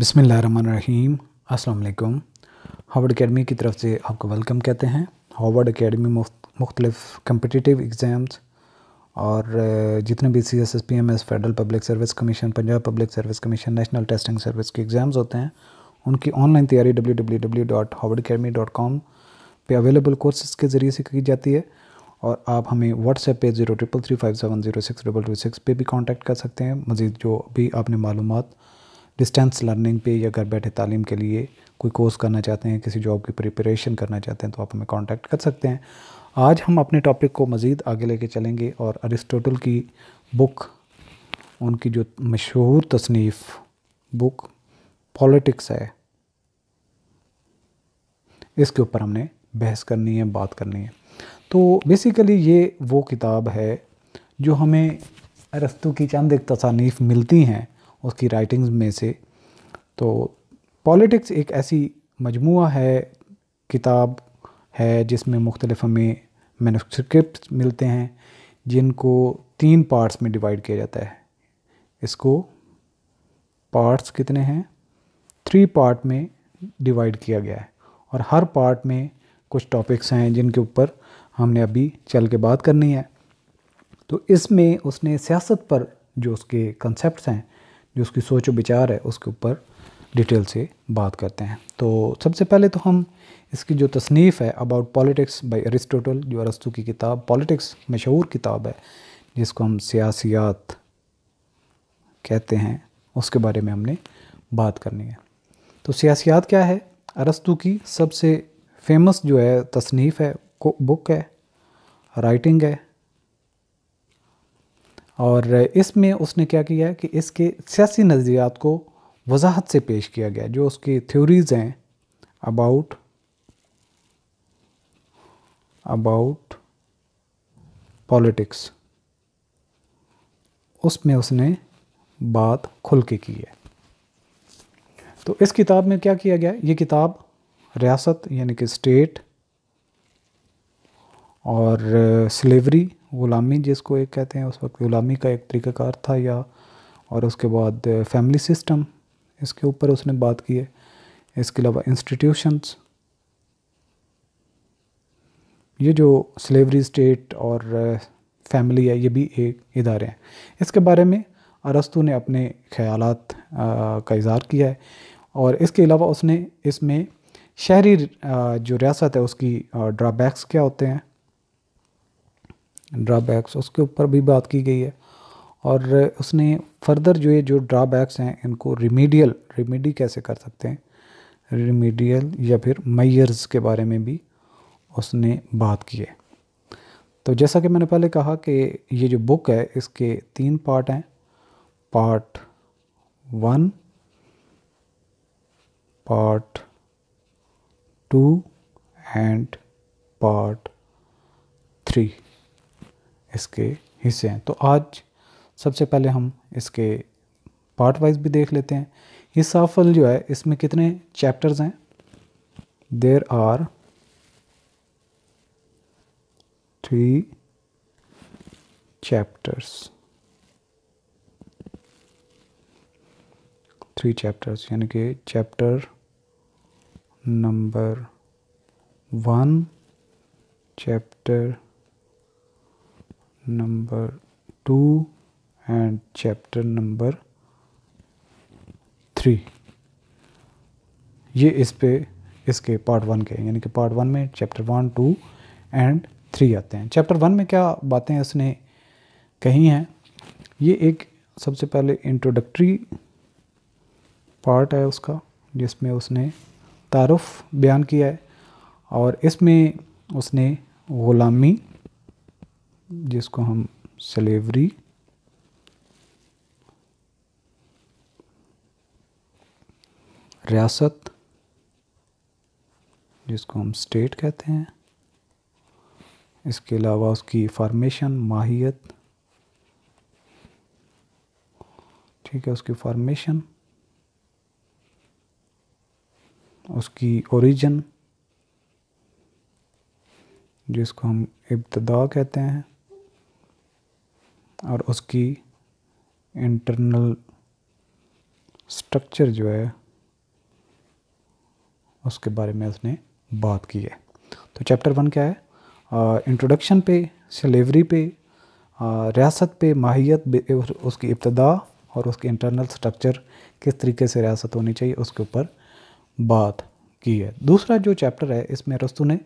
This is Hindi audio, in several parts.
रहीम अल्लाम हावर्ड अकेडमी की तरफ से आपको वेलकम कहते हैं हावर्ड अकेडमी मुख्तलिफ कम्पटिटिव एग्ज़ाम्स और जितने भी C S S P M S federal public service commission Punjab public service commission national testing service के एग्ज़ाम्स होते हैं उनकी ऑनलाइन तैयारी W W W dot Harvard academy dot com पर अवेलेबल कोर्सेज़ के ज़रिए से की जाती है और आप हमें व्हाट्सएप पे zero triple three five seven zero six double two six पर भी कॉन्टैक्ट कर सकते हैं मज़ीद जो भी आपने मालूम डिस्टेंस लर्निंग पे या घर बैठे तालीम के लिए कोई कोर्स करना चाहते हैं किसी जॉब की प्रिपरेशन करना चाहते हैं तो आप हमें कॉन्टैक्ट कर सकते हैं आज हम अपने टॉपिक को मज़ीद आगे लेके चलेंगे और अरिस्टोटल की बुक उनकी जो मशहूर तसनीफ़ बुक पॉलिटिक्स है इसके ऊपर हमने बहस करनी है बात करनी है तो बेसिकली ये वो किताब है जो हमें अरस्तु की चंद एक तसानीफ़ मिलती हैं उसकी राइटिंग्स में से तो पॉलिटिक्स एक ऐसी मजमू है किताब है जिसमें मुख्तलिफ हमें मैनुस्क्रिप्ट मिलते हैं जिनको तीन पार्ट्स में डिवाइड किया जाता है इसको पार्ट्स कितने हैं थ्री पार्ट में डिवाइड किया गया है और हर पार्ट में कुछ टॉपिक्स हैं जिनके ऊपर हमने अभी चल के बात करनी है तो इसमें उसने सियासत पर जो उसके कंसेप्ट हैं जो उसकी सोच विचार है उसके ऊपर डिटेल से बात करते हैं तो सबसे पहले तो हम इसकी जो तसनीफ़ है अबाउट पॉलिटिक्स बाय अरिस्टोटल जो अरस्तु की किताब पॉलिटिक्स मशहूर किताब है जिसको हम सियासियात कहते हैं उसके बारे में हमने बात करनी है तो सियासियात क्या है अरस्तु की सबसे फेमस जो है तसनीफ़ है बुक है राइटिंग है और इसमें उसने क्या किया कि इसके सियासी नज़रियात को वजाहत से पेश किया गया जो उसकी थ्योरीज़ हैं अबाउट अबाउट पॉलिटिक्स उसमें उसने बात खुल के की है तो इस किताब में क्या किया गया ये किताब रियासत यानी कि स्टेट और स्लेवरी ग़ुलामी जिसको एक कहते हैं उस वक्त ग़ुलामी का एक तरीक़ाकार था या और उसके बाद फैमिली सिस्टम इसके ऊपर उसने बात की है इसके अलावा इंस्टीट्यूशंस ये जो स्लेवरी स्टेट और फैमिली है ये भी एक इदारे हैं इसके बारे में अरस्तु ने अपने ख्याल का इजहार किया है और इसके अलावा उसने इसमें शहरी जो रियासत है उसकी ड्राबैक्स क्या होते हैं ड्राबैक्स उसके ऊपर भी बात की गई है और उसने फर्दर जो ये जो ड्राबैक्स हैं इनको रिमीडियल रिमेडी कैसे कर सकते हैं रिमीडियल या फिर मैयर्स के बारे में भी उसने बात की है तो जैसा कि मैंने पहले कहा कि ये जो बुक है इसके तीन पार्ट हैं part one part two and part three इसके हिस्से हैं तो आज सबसे पहले हम इसके पार्ट वाइज भी देख लेते हैं हिस्साफल जो है इसमें कितने चैप्टर्स हैं there are three chapters three chapters यानी कि chapter number one chapter number 2 and chapter number 3 ये इस पे इसके पार्ट वन के यानी कि पार्ट वन में chapter one two and three आते हैं चैप्टर वन में क्या बातें उसने कही हैं ये एक सबसे पहले इंट्रोडक्टरी पार्ट है उसका जिसमें उसने तारफ़ बयान किया है और इसमें उसने ग़ुलामी जिसको हम स्लेवरी रियासत जिसको हम स्टेट कहते हैं इसके अलावा उसकी फॉर्मेशन माहियत ठीक है उसकी फॉर्मेशन उसकी ओरिजिन जिसको हम इब्तदा कहते हैं और उसकी इंटरनल स्ट्रक्चर जो है उसके बारे में उसने बात की है तो चैप्टर वन क्या है इंट्रोडक्शन पे सलेवरी पे रियासत पे माहियत उसकी इब्तदा और उसके इंटरनल स्ट्रक्चर किस तरीके से रियासत होनी चाहिए उसके ऊपर बात की है दूसरा जो चैप्टर है इसमें रस्तु ने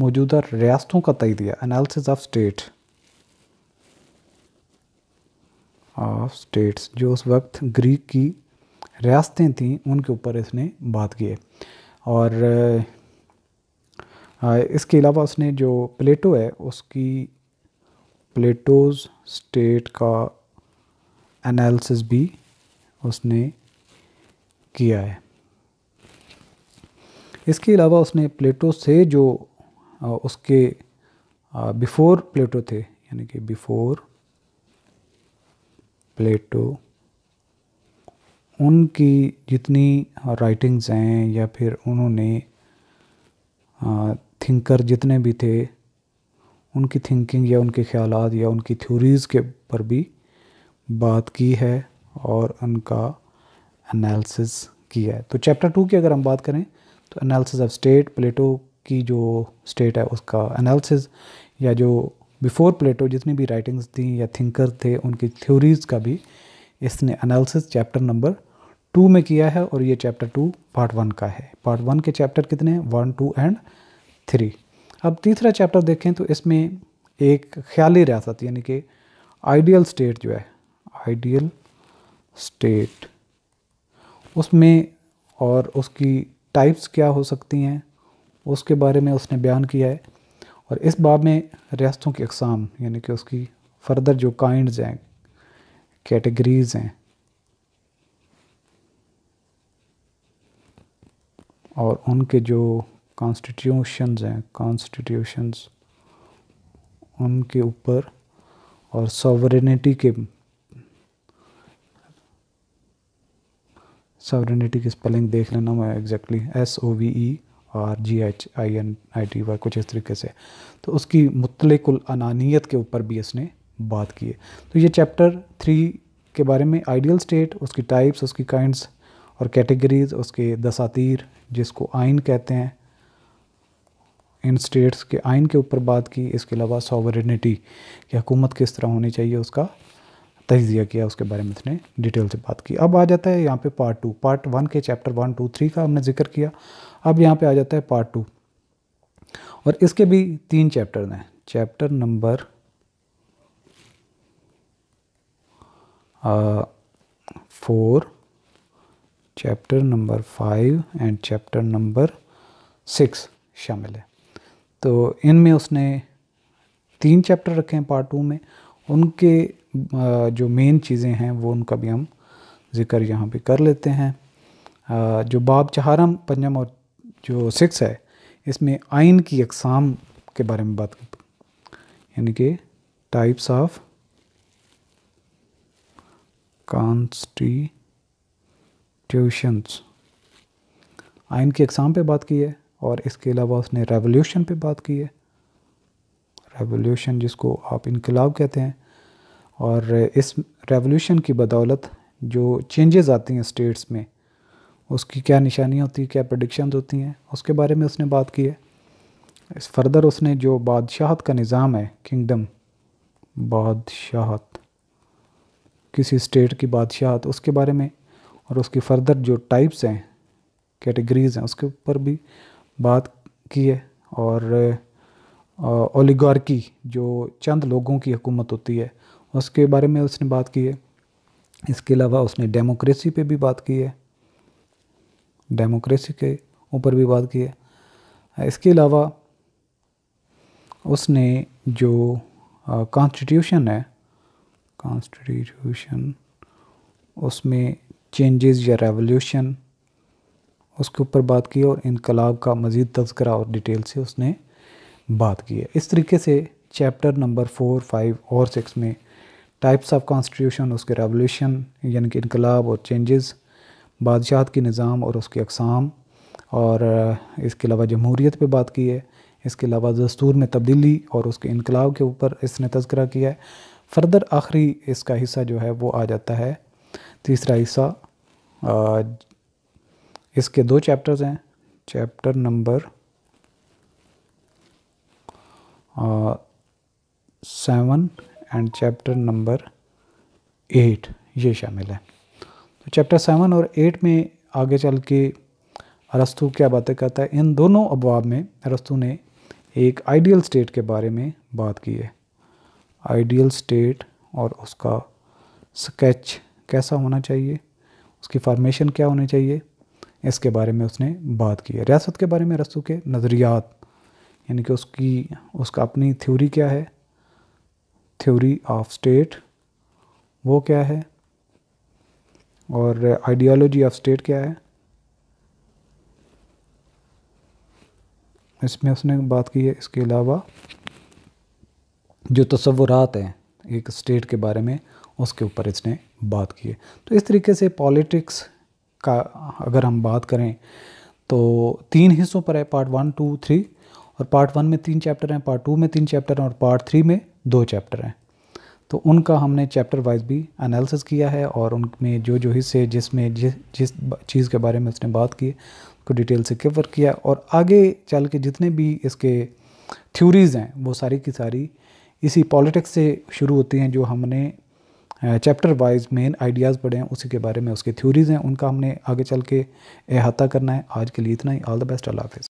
मौजूदा रियासतों का तय दिया analysis of state of states जो उस वक्त ग्रीक की रियासतें थीं उनके ऊपर इसने बात की है और इसके अलावा उसने जो प्लेटो है उसकी प्लेटोज स्टेट का एनालिसिस भी उसने किया है इसके अलावा उसने प्लेटो से जो उसके बिफ़ोर प्लेटो थे यानी कि बिफ़ोर प्लेटो उनकी जितनी राइटिंग्स हैं या फिर उन्होंने थिंकर जितने भी थे उनकी थिंकिंग या उनके ख्याल या उनकी थ्योरीज़ के पर भी बात की है और उनका एनालिसिस किया है तो चैप्टर टू की अगर हम बात करें तो एनालिसिस ऑफ स्टेट प्लेटो की जो स्टेट है उसका एनालिसिस या जो बिफोर प्लेटो जितनी भी राइटिंग्स थी या थिंकर थे उनकी थ्योरीज़ का भी इसने एनालिसिस चैप्टर नंबर टू में किया है और ये चैप्टर टू पार्ट वन का है पार्ट वन के चैप्टर कितने हैं वन टू एंड थ्री अब तीसरा चैप्टर देखें तो इसमें एक ख्याली रियासत यानी कि आइडियल स्टेट जो है आइडियल स्टेट उसमें और उसकी टाइप्स क्या हो सकती हैं उसके बारे में उसने बयान किया है और इस बाब में रियासतों की अकसाम यानी कि उसकी फर्दर जो काइंड हैं कैटेगरीज़ हैं और उनके जो कॉन्स्टिट्यूशन हैं कॉन्स्टिट्यूशन उनके ऊपर और सॉवरेनिटी के सॉवरेनिटी की स्पेलिंग देख लेना मैं exactly S O V E R G H I N I T Y कुछ इस तरीके से तो उसकी मुतलकुल अनानियत के ऊपर भी इसने बात की है तो ये चैप्टर थ्री के बारे में आइडियल स्टेट उसकी टाइप्स उसकी काइंड्स और कैटेगरीज उसके दसातीर जिसको आइन कहते हैं इन स्टेट्स के आइन के ऊपर बात की इसके अलावा सॉवरिटी की हुकूमत किस तरह होनी चाहिए उसका तजिया किया उसके बारे में इसने डिटेल से बात की अब आ जाता है यहाँ पे पार्ट टू पार्ट वन के चैप्टर वन टू थ्री का हमने जिक्र किया अब यहाँ पे आ जाता है पार्ट टू और इसके भी तीन चैप्टर हैं chapter number four chapter number five and chapter number six शामिल है तो इनमें उसने तीन चैप्टर रखे हैं पार्ट टू में उनके uh, जो मेन चीज़ें हैं वो उनका भी हम जिक्र यहाँ पे कर लेते हैं uh, जो बाब चहारम पंजम और जो सिक्स है इसमें आइन की अकसाम के बारे में बात यानी कि टाइप्स ऑफ कॉन्स्टिट्यूशंस आइन की अकसाम पे बात की है और इसके अलावा उसने रेवोल्यूशन पे बात की है रेवोल्यूशन जिसको आप इनकलाब कहते हैं और इस रेवोल्यूशन की बदौलत जो चेंजेस आती हैं स्टेट्स में उसकी क्या निशानियाँ होती क्या प्रडिक्शन होती हैं उसके बारे में उसने बात की है इस फर्दर उसने जो बादशाहत का निज़ाम है किंगडम बादशाहत किसी स्टेट की बादशाहत उसके बारे में और उसकी फर्दर जो टाइप्स हैं कैटेगरीज़ हैं उसके ऊपर भी बात की है और ओलिगार्की जो चंद लोगों की हुकूमत होती है उसके बारे में उसने बात की है इसके अलावा उसने डेमोक्रेसी पे भी बात की है डेमोक्रेसी के ऊपर भी बात की है इसके अलावा उसने जो कॉन्स्टिट्यूशन है कॉन्स्टिट्यूशन उसमें चेंजेस या रेवोल्यूशन उसके ऊपर बात की और इनकलाब का मज़ीद तस्करा और डिटेल से उसने बात की है इस तरीके से चैप्टर नंबर फोर फाइव और सिक्स में टाइप्स ऑफ कॉन्स्टिट्यूशन उसके रेवोल्यूशन यानी कि इनकलाब और चेंजेज़ बादशाहत के निज़ाम और उसके अकसाम और इसके अलावा जमहूरीत पर बात की है इसके अलावा दस्तूर में तब्दीली और उसके इनकलाब के ऊपर इसने तस्करा किया है फर्दर आखिरी इसका हिस्सा जो है वो आ जाता है तीसरा हिस्सा इसके दो चैप्टर्स हैं chapter number seven and chapter number eight ये शामिल है तो चैप्टर सेवन और एट में आगे चल के अरस्तु क्या बातें करता है इन दोनों अबाब में अरस्तु ने एक आइडियल स्टेट के बारे में बात की है आइडियल स्टेट और उसका स्केच कैसा होना चाहिए उसकी फॉर्मेशन क्या होनी चाहिए इसके बारे में उसने बात की है रियासत के बारे में रस्तु के नज़रियात यानी कि उसकी उसका अपनी थ्योरी क्या है थ्योरी ऑफ स्टेट वो क्या है और आइडियोलॉजी ऑफ स्टेट क्या है इसमें उसने बात की है इसके अलावा जो तस्वुरात हैं एक स्टेट के बारे में उसके ऊपर इसने बात की है तो इस तरीके से पॉलिटिक्स का अगर हम बात करें तो तीन हिस्सों पर है पार्ट वन टू थ्री और पार्ट वन में तीन चैप्टर हैं पार्ट टू में तीन चैप्टर हैं और पार्ट थ्री में दो चैप्टर हैं तो उनका हमने चैप्टर वाइज भी एनालिसिस किया है और उनमें जो जो हिस्से जिसमें जिस जिस चीज़ के बारे में उसने बात की को डिटेल से कवर किया और आगे चल के जितने भी इसके थ्योरीज़ हैं वो सारी की सारी इसी पॉलिटिक्स से शुरू होती हैं जो हमने चैप्टर वाइज मेन आइडियाज़ पढ़े हैं उसी के बारे में उसके थ्योरीज़ हैं उनका हमने आगे चल के अहाता करना है आज के लिए इतना ही ऑल द बेस्ट अल्लाह हाफिज़